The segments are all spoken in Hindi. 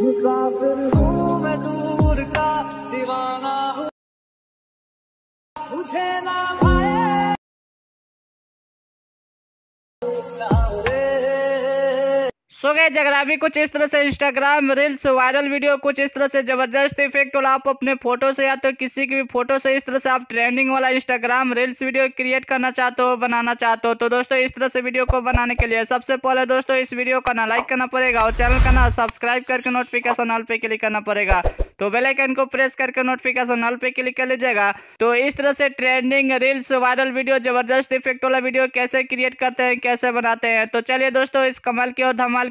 मुसाफिर हूँ मैं दूर का दीवाना हूँ मुझे ना भाए सो गए अगर भी कुछ इस तरह से इंस्टाग्राम रील्स वायरल वीडियो कुछ इस तरह से जबरदस्त इफेक्ट वाला आप अपने फोटो से या तो किसी की भी फोटो से इस तरह से आप ट्रेंडिंग वाला इंस्टाग्राम रील्स वीडियो क्रिएट करना चाहते हो बनाना चाहते हो तो दोस्तों इस तरह से वीडियो को बनाने के लिए सबसे पहले दोस्तों इस वीडियो को ना लाइक करना पड़ेगा और चैनल का ना सब्सक्राइब करके नोटिफिकेशन ऑल पे क्लिक करना पड़ेगा तो बेल आइकन को प्रेस करके नोटिफिकेशन ऑल पे क्लिक कर लीजिएगा तो इस तरह से ट्रेंडिंग रील्स वायरल वीडियो जबरदस्त इफेक्ट वाला वीडियो कैसे क्रिएट करते हैं कैसे बनाते हैं तो चलिए दोस्तों इस कमल की और धमाल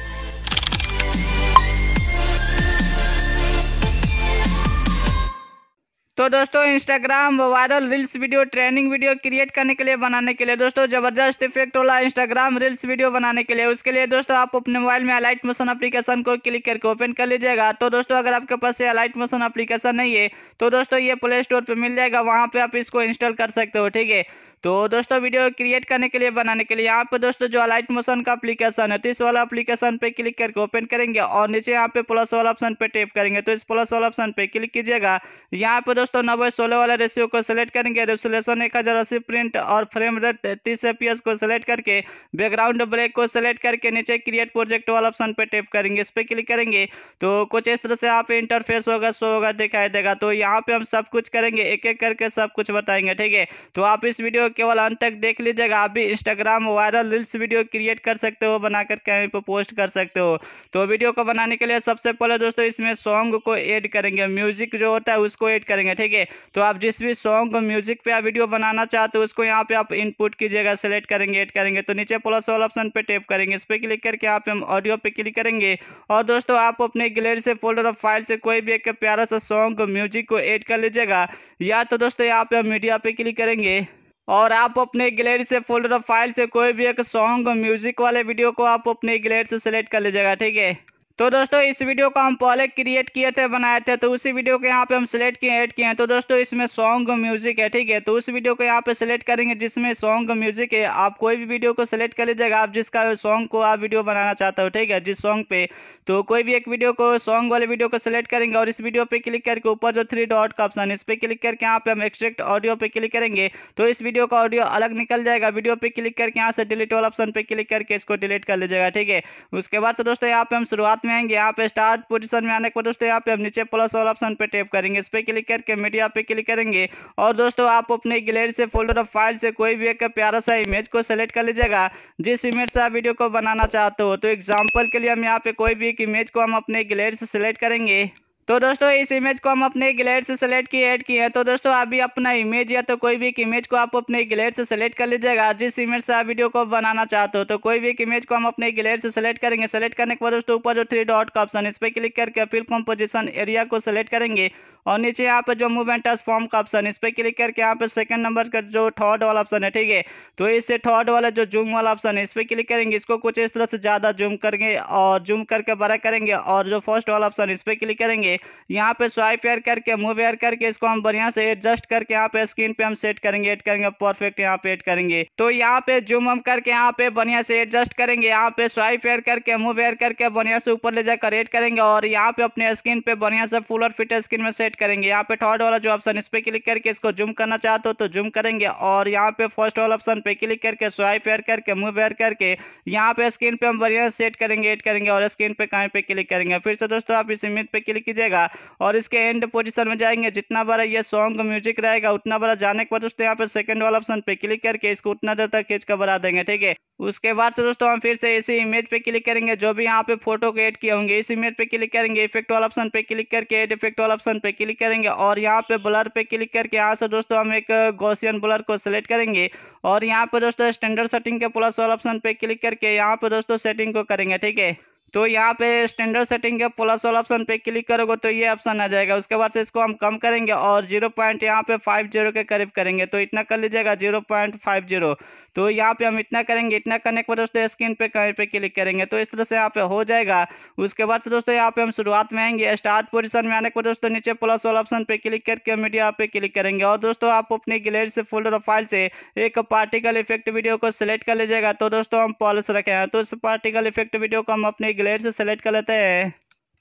तो दोस्तों Instagram viral reels video training video create करने के लिए बनाने के लिए दोस्तों ज़बरदस्त इफेक्ट वाला इंस्टाग्राम रील्स वीडियो बनाने के लिए उसके लिए दोस्तों आप अपने मोबाइल में अलाइट मोशन अपलीकेशन को क्लिक करके ओपन कर लीजिएगा तो दोस्तों अगर आपके पास ये अलाइट मोशन अप्लीकेशन नहीं है तो दोस्तों ये प्ले स्टोर पर मिल जाएगा वहाँ पर आप इसको इंस्टॉल कर सकते हो ठीक है तो दोस्तों वीडियो क्रिएट करने के लिए बनाने के लिए यहाँ पे दोस्तों जो लाइट मोशन का अपलीकेशन है तो इस वाला अपलीकेशन पे क्लिक करके ओपन करेंगे और नीचे यहाँ पे प्लस वाला ऑप्शन पे टेप करेंगे तो इस प्लस वाला ऑप्शन पे क्लिक कीजिएगा यहाँ पे दोस्तों नब्बे सोलह वाला रेशियो को सिलेक्ट करेंगे रेसोलेशन एक प्रिंट और फ्रेम रेट तीस एफ को सिलेक्ट करके बैकग्राउंड ब्रेक को सिलेक्ट करके नीचे क्रिएट प्रोजेक्ट वाला ऑप्शन पे टेप करेंगे इस पर क्लिक करेंगे तो कुछ इस तरह से यहाँ पे इंटरफेस होगा शो होगा दिखाई देगा तो यहाँ पे हम सब कुछ करेंगे एक एक करके सब कुछ बताएंगे ठीक है तो आप इस वीडियो केवल अंत तक देख लीजिएगा आप भी Instagram viral reels video create कर सकते हो बनाकर कहीं पर पोस्ट कर सकते हो तो वीडियो को बनाने के लिए सबसे पहले दोस्तों इसमें सॉन्ग को ऐड करेंगे म्यूजिक जो होता है उसको ऐड करेंगे ठीक है तो आप जिस भी सॉन्ग म्यूजिक पे आप वीडियो बनाना चाहते हो उसको यहाँ पे आप इनपुट कीजिएगा सेलेक्ट करेंगे ऐड करेंगे तो नीचे प्लस वाला ऑप्शन पे टैप करेंगे इस पर क्लिक करके यहाँ पे हम ऑडियो पे क्लिक करेंगे और दोस्तों आप अपने गैलरी से फोल्डर ऑफ फाइल से कोई भी एक प्यारा सा सॉन्ग म्यूजिक को एड कर लीजिएगा या तो दोस्तों यहाँ पे हम मीडिया पे क्लिक करेंगे और आप अपने गैलरी से फोल्डर फाइल से कोई भी एक सॉन्ग म्यूजिक वाले वीडियो को आप अपने गैलरी से सेलेक्ट कर लीजिएगा ठीक है तो दोस्तों इस वीडियो को हम पहले क्रिएट किए थे बनाए थे तो उसी वीडियो को यहाँ पे हम सेलेक्ट किए ऐड किए हैं तो दोस्तों इसमें सॉन्ग म्यूजिक है ठीक है तो उस वीडियो को यहाँ पे सेलेक्ट करेंगे जिसमें सॉन्ग म्यूजिक है आप कोई भी वीडियो को सेलेक्ट कर लीजिएगा आप जिसका सॉन्ग को आप वीडियो बनाना चाहते हो ठीक है जिस सॉन्ग पे तो कोई भी एक वीडियो को सॉन्ग वाले वीडियो को सेलेक्ट करेंगे और इस वीडियो पे क्लिक करके ऊपर जो थ्री डॉट का ऑप्शन इस पर क्लिक करके यहाँ पे हम एक्सट्रैक्ट ऑडियो पे क्लिक करेंगे तो इस वीडियो का ऑडियो अलग निकल जाएगा वीडियो पे क्लिक करके यहाँ से डिलीट वाला ऑप्शन पे क्लिक करके इसको डिलीट कर लीजिएगा ठीक है उसके बाद दोस्तों यहाँ पे हम शुरुआत में में आएंगे यहाँ पे स्टार्ट पोजिशन में आने के बाद दोस्तों यहाँ पे हम नीचे प्लस और ऑप्शन पे टैप करेंगे इस पर क्लिक करके मीडिया पे क्लिक करेंगे और दोस्तों आप अपने गैलरी से फोल्डर ऑफ फाइल से कोई भी एक प्यारा सा इमेज को सेलेक्ट कर लीजिएगा जिस इमेज से आप वीडियो को बनाना चाहते हो तो एग्जाम्पल के लिए हम यहाँ पे कोई भी एक इमेज को हम अपने गैलरी से सेलेक्ट करेंगे तो दोस्तों इस इमेज को हम अपने ग्लेड से सेलेक्ट किए ऐड किए हैं तो दोस्तों आप भी अपना इमेज या तो कोई भी एक इमेज को आप अपने ग्लेट से सेलेक्ट कर लीजिएगा जिस इमेज से आप वीडियो को बनाना चाहते हो तो कोई भी एक इमेज को हम अपने ग्लेट से सेलेक्ट करेंगे सेलेक्ट करने के बाद दोस्तों ऊपर जो थ्री डॉट का ऑप्शन इस पर क्लिक करके फिर कॉम्पोजिशन एरिया को सेलेक्ट करेंगे और नीचे यहाँ पर जो मूवमेंट फॉर्म का ऑप्शन इस पर क्लिक करके यहाँ पे सेकंड नंबर का जो थर्ड वाला ऑप्शन है ठीक है तो इससे थर्ड वाला जो जूम वाला ऑप्शन है इस पर क्लिक करेंगे इसको कुछ इस तरह से ज़्यादा जूम करेंगे और जूम करके बड़ा करेंगे और जो फर्स्ट वाला ऑप्शन इस पर क्लिक करेंगे यहाँ पे स्वाइप एयर करके मूव एयर करके इसको हम बढ़िया से एडजस्ट करके यहाँ पे स्क्रीन पे हम सेट करेंगे एड करेंगे परफेक्ट यहाँ पे एड करेंगे तो यहाँ पे जूम हम करके यहाँ पे बढ़िया से एडजस्ट करेंगे यहाँ पे स्वाइप एयर करके मूव एयर करके बढ़िया से ऊपर ले जाकर एड करेंगे और यहाँ पे अपने स्क्रीन पे बढ़िया से फुल और फिट स्क्रीन में सेट करेंगे यहाँ पे थर्ड वाला जो ऑप्शन इस पे क्लिक करके इसको जूम करना चाहते हो तो जूम करेंगे और यहाँ पे फर्स्ट वाला ऑप्शन पे क्लिक करके स्वाइप एयर करके मूव एयर करके यहाँ पे स्क्रीन पे हम बढ़िया सेट करेंगे एड करेंगे और स्क्रीन पे कहीं पे क्लिक करेंगे फिर से दोस्तों आप इस इमेज पे क्लिक कीजिए कीजिएगा और इसके एंड पोजिशन में जाएंगे जितना बड़ा ये सॉन्ग म्यूजिक रहेगा उतना बड़ा जाने के बाद दोस्तों यहाँ पर सेकेंड वाला ऑप्शन पे क्लिक करके इसको उतना देर तक खींच कर बढ़ा देंगे ठीक है उसके बाद से दोस्तों हम फिर से इसी इमेज पे क्लिक करेंगे जो भी यहाँ पे फोटो को एड किए होंगे इस इमेज पे क्लिक करेंगे इफेक्ट वाला ऑप्शन पे क्लिक करके एड इफेक्ट वाला ऑप्शन पे क्लिक करेंगे और यहाँ पे ब्लर पे क्लिक करके यहाँ से दोस्तों हम एक गोसियन ब्लर को सिलेक्ट करेंगे और यहाँ पे दोस्तों स्टैंडर्ड सेटिंग के प्लस वाला ऑप्शन पे क्लिक करके यहाँ पे दोस्तों सेटिंग को करेंगे ठीक है तो यहाँ पे स्टैंडर्ड सेटिंग के प्लस वाला ऑप्शन पे क्लिक करोगे तो ये ऑप्शन आ जाएगा उसके बाद से इसको हम कम करेंगे और जीरो पॉइंट यहाँ पे फाइव जीरो के करीब करेंगे तो इतना कर लीजिएगा जीरो पॉइंट फाइव जीरो तो यहाँ पे हम इतना करेंगे इतना करने के बाद दोस्तों स्क्रीन पे कहीं पे क्लिक करेंगे तो इस तरह से यहाँ पे हो जाएगा उसके बाद दोस्तों यहाँ पे हम शुरुआत में आएंगे स्टार्ट पोजिशन में आने के बाद दोस्तों नीचे प्लस वाला ऑप्शन पे क्लिक करके मीडिया पे क्लिक करेंगे और दोस्तों आप अपने गिलेर से फोल्डर फाइल से एक पार्टिकल इफेक्ट वीडियो को सिलेक्ट कर लीजिएगा तो दोस्तों हम पॉलिस रखे हैं तो इस पार्टिकल इफेक्ट वीडियो को हम अपने ग्लेयर से सेलेक्ट कर लेते हैं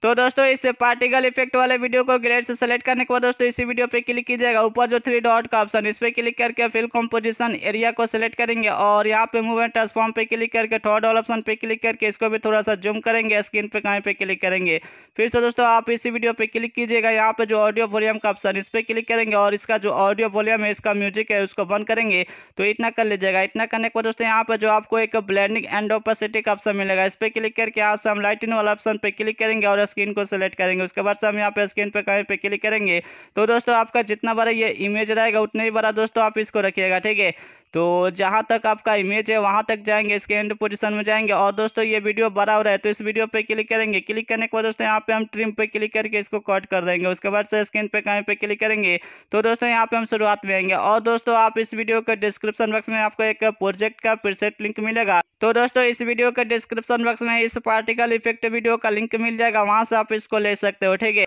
तो दोस्तों इस पार्टिकल इफेक्ट वाले वीडियो को ग्रेड से सेलेक्ट करने के बाद दोस्तों इसी वीडियो पे क्लिक कीजिएगा ऊपर जो थ्री डॉट का ऑप्शन इस पर क्लिक करके फिल कंपोजिशन एरिया को सेलेक्ट करेंगे और यहाँ पे मूवमेंट ट्रांसफॉर्म पे क्लिक करके थर्ड ऑल ऑप्शन पे क्लिक करके इसको भी थोड़ा सा जूम करेंगे स्क्रीन पे कहीं पे क्लिक करेंगे फिर से दोस्तों आप इसी वीडियो पे क्लिक कीजिएगा यहाँ पे जो ऑडियो वॉल्यूम का ऑप्शन इस पर क्लिक करेंगे और इसका जो ऑडियो वॉल्यूम है इसका म्यूजिक है उसको बंद करेंगे तो इतना कर लीजिएगा इतना करने के बाद दोस्तों यहाँ पे जो आपको एक ब्लैंडिंग एंड ओपेसिटी का ऑप्शन मिलेगा इस पर क्लिक करके यहाँ से हम लाइटिंग वाला ऑप्शन पे क्लिक करेंगे और स्क्रीन को सेलेक्ट करेंगे उसके बाद से हम यहाँ पे स्क्रीन पे कहीं पे क्लिक करेंगे तो दोस्तों आपका जितना बड़ा ये इमेज रहेगा उतना ही बड़ा दोस्तों आप इसको रखिएगा ठीक है तो जहाँ तक आपका इमेज है वहाँ तक जाएंगे इसके एंड पोजीशन में जाएंगे और दोस्तों ये वीडियो बड़ा हो रहा है तो इस वीडियो पे क्लिक करेंगे क्लिक करने के बाद दोस्तों यहाँ पे हम ट्रिम पे क्लिक करके इसको कट कर देंगे उसके बाद से स्क्रीन पे कहीं पे क्लिक करेंगे तो दोस्तों यहाँ पे हम शुरुआत में आएंगे और दोस्तों आप इस वीडियो के डिस्क्रिप्शन बॉक्स में आपको एक प्रोजेक्ट का प्रिसेट लिंक मिलेगा तो दोस्तों इस वीडियो के डिस्क्रिप्शन बॉक्स में इस पार्टिकल इफेक्ट वीडियो का लिंक मिल जाएगा वहाँ से आप इसको ले सकते हो ठीक है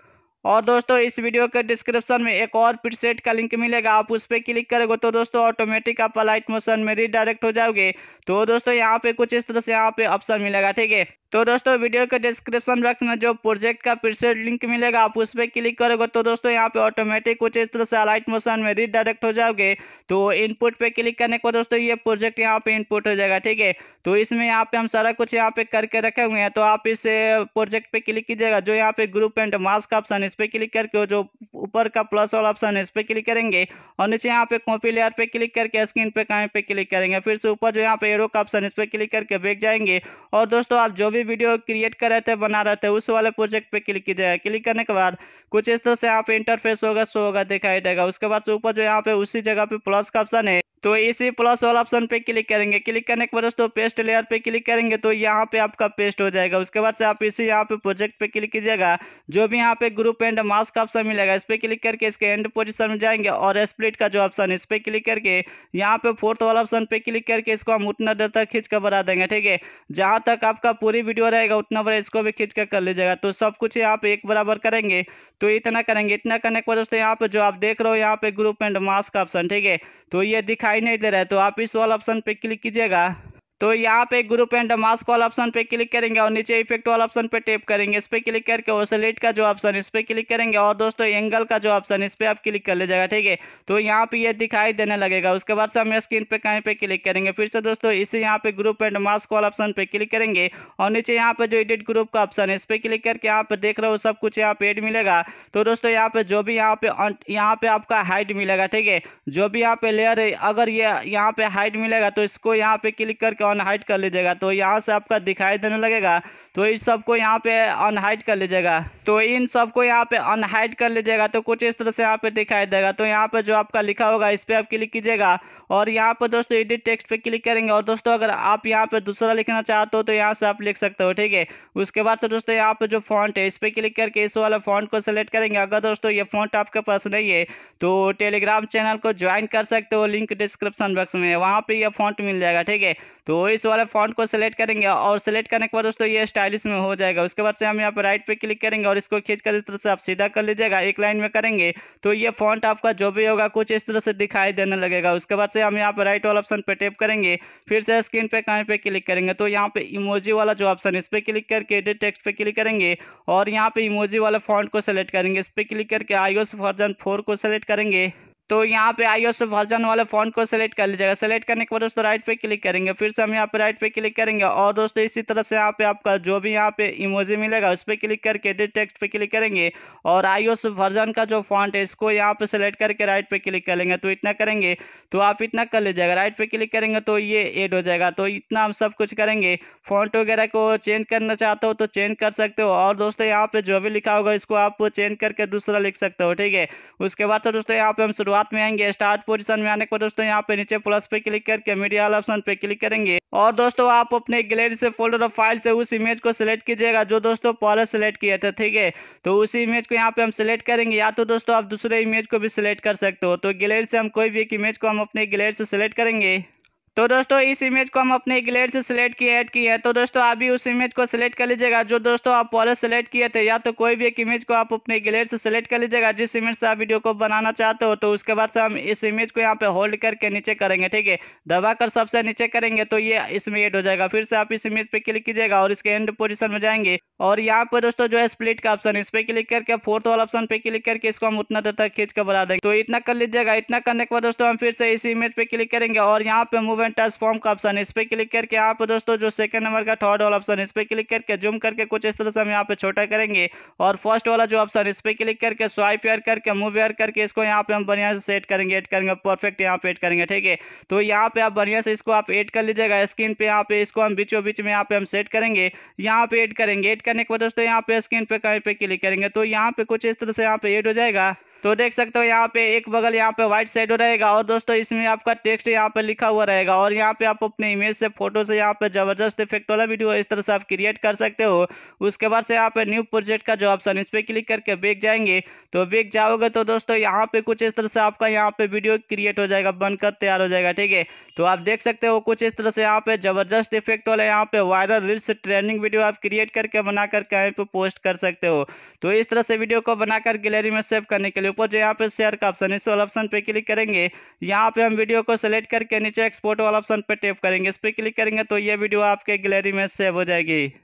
और दोस्तों इस वीडियो के डिस्क्रिप्शन में एक और प्रीसेट का लिंक मिलेगा आप उस पर क्लिक करोगे तो दोस्तों ऑटोमेटिक आप लाइट मोशन में रिडायरेक्ट हो जाओगे तो दोस्तों यहाँ पे कुछ इस तरह से यहाँ पे ऑप्शन मिलेगा ठीक है तो दोस्तों वीडियो के डिस्क्रिप्शन बॉक्स में जो प्रोजेक्ट का प्रीसेट लिंक मिलेगा आप उस पर क्लिक करोगे तो दोस्तों यहाँ पे ऑटोमेटिक कुछ इस तरह से अलाइट मोशन में रीडायरेक्ट हो जाओगे तो इनपुट पे क्लिक करने को दोस्तों ये प्रोजेक्ट यहाँ पे इनपुट हो जाएगा ठीक है तो इसमें यहाँ पे हम सारा कुछ यहाँ पे करके रखे हुए हैं तो आप इस प्रोजेक्ट पे क्लिक कीजिएगा जो यहाँ पे ग्रुप एंड मास्क का ऑप्शन इस पर क्लिक करके जो ऊपर का प्लस वाला ऑप्शन इस पर क्लिक करेंगे और नीचे यहाँ पे कॉपी लेयर पे क्लिक करके स्क्रीन पे कहीं पे क्लिक करेंगे फिर से ऊपर जो यहाँ पे एरो का ऑप्शन इस पर क्लिक करके बेच जाएंगे और दोस्तों आप जो भी भी वीडियो क्रिएट कर रहे थे बना रहे थे उस वाले प्रोजेक्ट पे क्लिक कीजिएगा क्लिक करने के बाद कुछ इस तरह से यहाँ पे इंटरफेस होगा शो होगा दिखाई देगा उसके बाद ऊपर जो यहाँ पे उसी जगह पे प्लस का ऑप्शन है तो इसी प्लस वाला ऑप्शन पे क्लिक करेंगे क्लिक करने के बाद दोस्तों पेस्ट लेयर पे क्लिक करेंगे तो यहाँ पे आपका पेस्ट हो जाएगा उसके बाद से आप इसी यहाँ पे प्रोजेक्ट पे क्लिक कीजिएगा जो भी यहाँ पे ग्रुप एंड मास्क का ऑप्शन मिलेगा इस पर क्लिक करके इसके एंड पोजीशन में जाएंगे और स्प्लिट का जो ऑप्शन है इस पर क्लिक करके यहाँ पे फोर्थ वाला ऑप्शन पे क्लिक करके इसको हम उतना देर तक खींच कर बढ़ा देंगे ठीक है जहाँ तक आपका पूरी वीडियो रहेगा उतना बड़ा इसको भी खींच कर कर लीजिएगा तो सब कुछ यहाँ पे एक बराबर करेंगे तो इतना करेंगे इतना करने के बाद दोस्तों यहाँ पे जो आप देख रहे हो यहाँ पे ग्रुप एंड मास का ऑप्शन ठीक है तो ये दिखाई नहीं दे रहा है तो आप इस वाला ऑप्शन पे क्लिक कीजिएगा तो यहाँ पे ग्रुप एंड मास्क वाला ऑप्शन पे क्लिक करेंगे और नीचे इफेक्ट वाला ऑप्शन पे टेप करेंगे इस पर क्लिक करके और का जो ऑप्शन इस पर क्लिक करेंगे और दोस्तों एंगल का जो ऑप्शन इस पर आप क्लिक कर लीजिएगा ठीक है तो यहाँ पे ये दिखाई देने लगेगा उसके बाद से हम स्क्रीन पे कहीं पे क्लिक करेंगे फिर से दोस्तों इसे यहाँ पे ग्रुप एंड मास्क वाला ऑप्शन पे क्लिक करेंगे और नीचे यहाँ पे जो एडिट ग्रुप का ऑप्शन है इस पर क्लिक करके यहाँ पे देख रहे हो सब कुछ यहाँ पे एड मिलेगा तो दोस्तों यहाँ पे जो भी यहाँ पे यहाँ पे आपका हाइट मिलेगा ठीक है जो भी यहाँ पे लेयर है अगर ये यहाँ पे हाइट मिलेगा तो इसको यहाँ पे क्लिक करके अनहाइट कर लीजिएगा तो यहाँ से आपका दिखाई देने लगेगा तो इस सब को यहाँ पे अनहाइट कर लीजिएगा तो इन सब को यहाँ पे अनहाइट कर लीजिएगा तो कुछ इस तरह से यहाँ पे दिखाई देगा तो यहाँ पे जो आपका लिखा होगा इस पर आप क्लिक कीजिएगा और यहाँ पर दोस्तों एडिट टेक्स्ट पे क्लिक करेंगे और दोस्तों अगर आप यहाँ पे दूसरा लिखना चाहते हो तो यहाँ से आप लिख सकते हो ठीक है उसके बाद से दोस्तों यहाँ पे जो फॉन्ट है इस पर क्लिक करके इस वाला फॉन्ट को सेलेक्ट करेंगे अगर दोस्तों ये फॉन्ट आपके पास नहीं है तो टेलीग्राम चैनल को ज्वाइन कर सकते हो लिंक डिस्क्रिप्शन बॉक्स में वहाँ पर यह फॉन्ट मिल जाएगा ठीक है तो तो इस वाले फॉन्ट को सिलेक्ट करेंगे और सिलेक्ट करने के बाद दोस्तों ये स्टाइलिश में हो जाएगा उसके बाद से हम यहाँ पर राइट पे क्लिक करेंगे और इसको खींच कर इस तरह से आप सीधा कर लीजिएगा एक लाइन में करेंगे तो ये फॉन्ट आपका जो भी होगा कुछ इस तरह से दिखाई देने लगेगा उसके बाद से हम यहाँ पर राइट वाला ऑप्शन पर टेप करेंगे फिर से स्क्रीन पर कहीं पर क्लिक करेंगे तो यहाँ पर इमोजी वाला जो ऑप्शन इस पर क्लिक करके एडिट टेक्स पर क्लिक करेंगे और यहाँ पर इमोजी वाला फॉन्ट को सेलेक्ट करेंगे इस पर क्लिक करके आईओ वर्जन फोर को सेलेक्ट करेंगे तो यहाँ पे आई वर्जन वाले फ़ॉन्ट को सेलेक्ट कर लीजिएगा सेलेक्ट करने के बाद दोस्तों राइट पे क्लिक करेंगे फिर से हम यहाँ पे राइट पे क्लिक करेंगे और दोस्तों इसी तरह से यहाँ पे आपका जो भी यहाँ पे इमोजी मिलेगा उस पर क्लिक करके एडिट टेक्स्ट पे क्लिक करेंगे और आई वर्जन का जो फॉन्ट है इसको यहाँ पे सेलेक्ट करके राइट पे क्लिक करेंगे तो इतना करेंगे तो आप इतना कर लीजिएगा राइट पे क्लिक करेंगे तो ये एड हो जाएगा तो इतना हम सब कुछ करेंगे फॉन्ट वगैरह को चेंज करना चाहते हो तो चेंज कर सकते हो और दोस्तों यहाँ पे जो भी लिखा होगा इसको आप चेंज करके दूसरा लिख सकते हो ठीक है उसके बाद से दोस्तों यहाँ पे हम शुरू शुरुआत में आएंगे स्टार्ट पोजिशन में आने पर दोस्तों यहाँ पे नीचे प्लस पे क्लिक करके मीडिया ऑप्शन पे क्लिक करेंगे और दोस्तों आप अपने गैलरी से फोल्डर और फाइल से उस इमेज को सिलेक्ट कीजिएगा जो दोस्तों पहले सिलेक्ट किए थे ठीक है तो उसी इमेज को यहाँ पे हम सिलेक्ट करेंगे या तो दोस्तों आप दूसरे इमेज को भी सिलेक्ट कर सकते हो तो गैलरी से हम कोई भी एक इमेज को हम अपने गैलरी से सिलेक्ट करेंगे तो दोस्तों इस इमेज को हम अपने ग्लेड से सिलेक्ट किए ऐड किए हैं तो दोस्तों आप भी उस इमेज को सिलेक्ट कर लीजिएगा जो दोस्तों आप पहले सेलेक्ट किए थे या तो कोई भी एक इमेज को आप अपने ग्लेड से सिलेक्ट कर लीजिएगा जिस इमेज से आप वीडियो को बनाना चाहते हो तो उसके बाद से हम इस इमेज को यहाँ पे होल्ड करके नीचे करेंगे ठीक है दबा कर सबसे नीचे करेंगे तो ये इसमें एड हो जाएगा फिर से आप इस इमेज पर क्लिक कीजिएगा और इसके एंड पोजिशन में जाएंगे और यहाँ पर दोस्तों जो है स्प्लिट का ऑप्शन इस पर क्लिक करके फोर्थ वाला ऑप्शन पे क्लिक करके इसको हम उतना देर तक खींच कर बढ़ा देंगे तो इतना कर लीजिएगा इतना करने के बाद दोस्तों हम फिर से इस इमेज पर क्लिक करेंगे और यहाँ पे मूव में टच फॉर्म का ऑप्शन इस पर क्लिक करके आप दोस्तों जो सेकंड नंबर का थर्ड वाला ऑप्शन इस पर क्लिक करके जूम करके कुछ इस तरह से हम यहाँ पे छोटा करेंगे और फर्स्ट वाला जो ऑप्शन इस पर क्लिक करके स्वाइप एयर करके मूव एयर करके इसको यहाँ पे हम बढ़िया से सेट करेंगे एड करेंगे परफेक्ट यहाँ पे एड करेंगे ठीक है तो यहाँ पे आप बढ़िया से इसको आप एड कर लीजिएगा स्क्रीन पे यहाँ पे इसको हम बीचों बीच में यहाँ पे हम सेट करेंगे यहाँ पे एड करेंगे एड करने के बाद दोस्तों यहाँ पे स्क्रीन पे कहीं पे क्लिक करेंगे तो यहाँ पे कुछ इस तरह से यहाँ पे एड हो जाएगा तो देख सकते हो यहाँ पे एक बगल यहाँ पे व्हाइट शेडो रहेगा और दोस्तों इसमें आपका टेक्स्ट यहाँ पे लिखा हुआ रहेगा और यहाँ पे आप अपने इमेज से फोटो से यहाँ पे जबरदस्त इफेक्ट वाला वीडियो इस तरह से आप क्रिएट कर सकते हो उसके बाद से यहाँ पे न्यू प्रोजेक्ट का जो ऑप्शन इस पर क्लिक करके बेच जाएंगे तो बेच जाओगे तो दोस्तों यहाँ पे कुछ इस तरह से आपका यहाँ पे वीडियो क्रिएट हो जाएगा बनकर तैयार हो जाएगा ठीक है तो आप देख सकते हो कुछ इस तरह से यहाँ पे जबरदस्त इफेक्ट वाला यहाँ पे वायरल रील्स ट्रेनिंग वीडियो आप क्रिएट करके बना करके यहाँ पे पोस्ट कर सकते हो तो इस तरह से वीडियो को बनाकर गैलरी में सेव करने के लिए ऊपर जो यहाँ पे शेयर का ऑप्शन है इस वाला ऑप्शन पे क्लिक करेंगे यहाँ पे हम वीडियो को सेलेक्ट करके नीचे एक्सपोर्ट वाला ऑप्शन पे टैप करेंगे इस पर क्लिक करेंगे तो ये वीडियो आपके गैलरी में सेव हो जाएगी